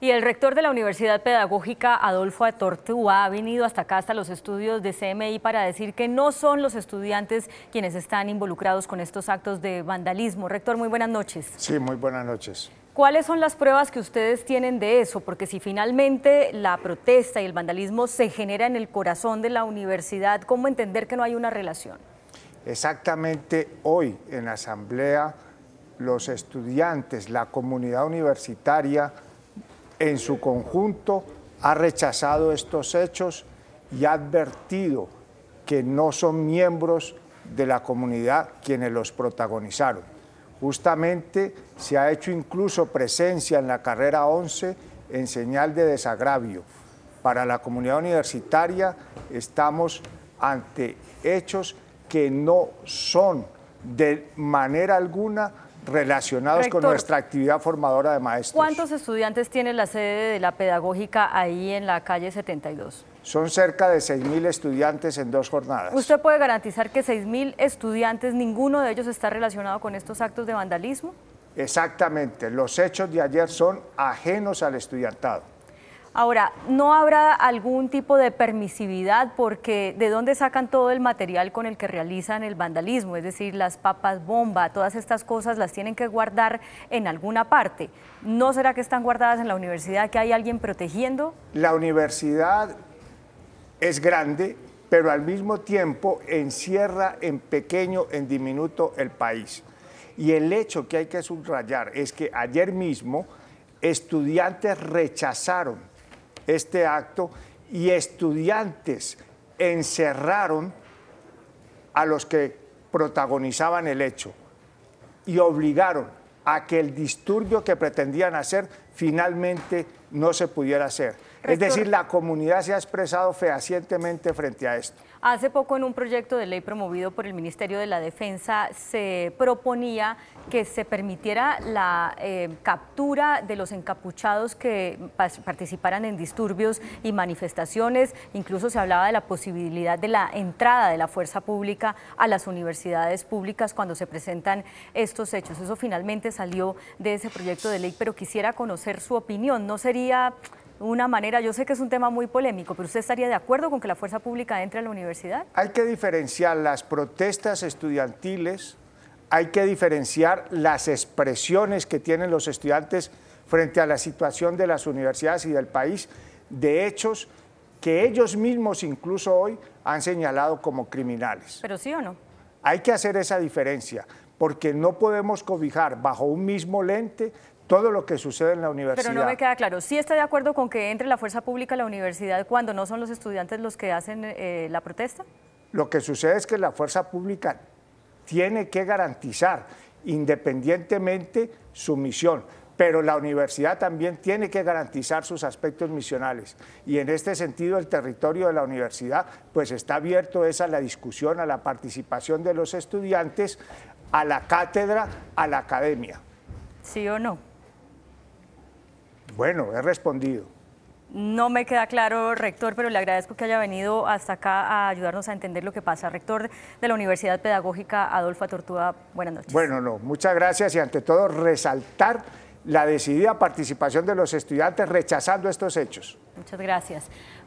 Y el rector de la Universidad Pedagógica, Adolfo Atortúa, ha venido hasta acá, hasta los estudios de CMI, para decir que no son los estudiantes quienes están involucrados con estos actos de vandalismo. Rector, muy buenas noches. Sí, muy buenas noches. ¿Cuáles son las pruebas que ustedes tienen de eso? Porque si finalmente la protesta y el vandalismo se genera en el corazón de la universidad, ¿cómo entender que no hay una relación? Exactamente hoy en la asamblea los estudiantes, la comunidad universitaria en su conjunto ha rechazado estos hechos y ha advertido que no son miembros de la comunidad quienes los protagonizaron. Justamente se ha hecho incluso presencia en la carrera 11 en señal de desagravio. Para la comunidad universitaria estamos ante hechos que no son de manera alguna relacionados con nuestra actividad formadora de maestros. ¿Cuántos estudiantes tiene la sede de la pedagógica ahí en la calle 72? Son cerca de 6.000 estudiantes en dos jornadas. ¿Usted puede garantizar que 6.000 estudiantes, ninguno de ellos está relacionado con estos actos de vandalismo? Exactamente, los hechos de ayer son ajenos al estudiantado. Ahora, ¿no habrá algún tipo de permisividad? Porque ¿de dónde sacan todo el material con el que realizan el vandalismo? Es decir, las papas bomba, todas estas cosas las tienen que guardar en alguna parte. ¿No será que están guardadas en la universidad, que hay alguien protegiendo? La universidad es grande, pero al mismo tiempo encierra en pequeño, en diminuto el país. Y el hecho que hay que subrayar es que ayer mismo estudiantes rechazaron este acto y estudiantes encerraron a los que protagonizaban el hecho y obligaron a que el disturbio que pretendían hacer finalmente no se pudiera hacer. Es decir, la comunidad se ha expresado fehacientemente frente a esto. Hace poco en un proyecto de ley promovido por el Ministerio de la Defensa se proponía que se permitiera la eh, captura de los encapuchados que participaran en disturbios y manifestaciones. Incluso se hablaba de la posibilidad de la entrada de la fuerza pública a las universidades públicas cuando se presentan estos hechos. Eso finalmente salió de ese proyecto de ley, pero quisiera conocer su opinión. ¿No sería una manera, yo sé que es un tema muy polémico, pero ¿usted estaría de acuerdo con que la fuerza pública entre a la universidad? Hay que diferenciar las protestas estudiantiles, hay que diferenciar las expresiones que tienen los estudiantes frente a la situación de las universidades y del país, de hechos que ellos mismos incluso hoy han señalado como criminales. ¿Pero sí o no? Hay que hacer esa diferencia, porque no podemos cobijar bajo un mismo lente todo lo que sucede en la universidad. Pero no me queda claro, ¿sí está de acuerdo con que entre la fuerza pública a la universidad cuando no son los estudiantes los que hacen eh, la protesta? Lo que sucede es que la fuerza pública tiene que garantizar independientemente su misión, pero la universidad también tiene que garantizar sus aspectos misionales. Y en este sentido el territorio de la universidad pues está abierto es a la discusión, a la participación de los estudiantes, a la cátedra, a la academia. ¿Sí o no? Bueno, he respondido. No me queda claro, rector, pero le agradezco que haya venido hasta acá a ayudarnos a entender lo que pasa. Rector de la Universidad Pedagógica Adolfo Tortuga, buenas noches. Bueno, no, muchas gracias y ante todo resaltar la decidida participación de los estudiantes rechazando estos hechos. Muchas gracias.